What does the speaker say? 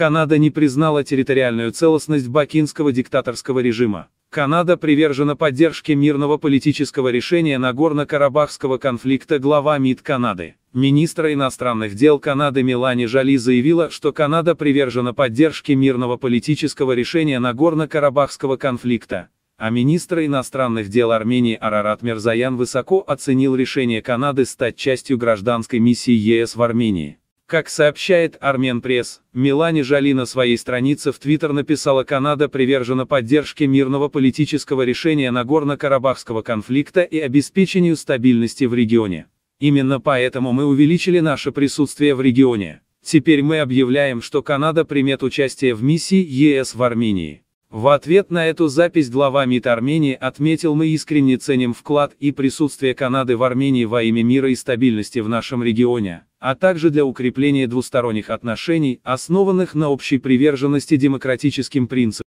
Канада не признала территориальную целостность бакинского диктаторского режима. Канада привержена поддержке мирного политического решения Нагорно-Карабахского конфликта глава МИД Канады. Министра иностранных дел Канады Мелани Жали заявила, что Канада привержена поддержке мирного политического решения Нагорно-Карабахского конфликта. А министр иностранных дел Армении Арарат Мерзаян высоко оценил решение Канады стать частью гражданской миссии ЕС в Армении. Как сообщает Армен Пресс, Мелани Жали на своей странице в Твиттер написала «Канада привержена поддержке мирного политического решения Нагорно-Карабахского конфликта и обеспечению стабильности в регионе. Именно поэтому мы увеличили наше присутствие в регионе. Теперь мы объявляем, что Канада примет участие в миссии ЕС в Армении». В ответ на эту запись глава МИД Армении отметил мы искренне ценим вклад и присутствие Канады в Армении во имя мира и стабильности в нашем регионе, а также для укрепления двусторонних отношений, основанных на общей приверженности демократическим принципам.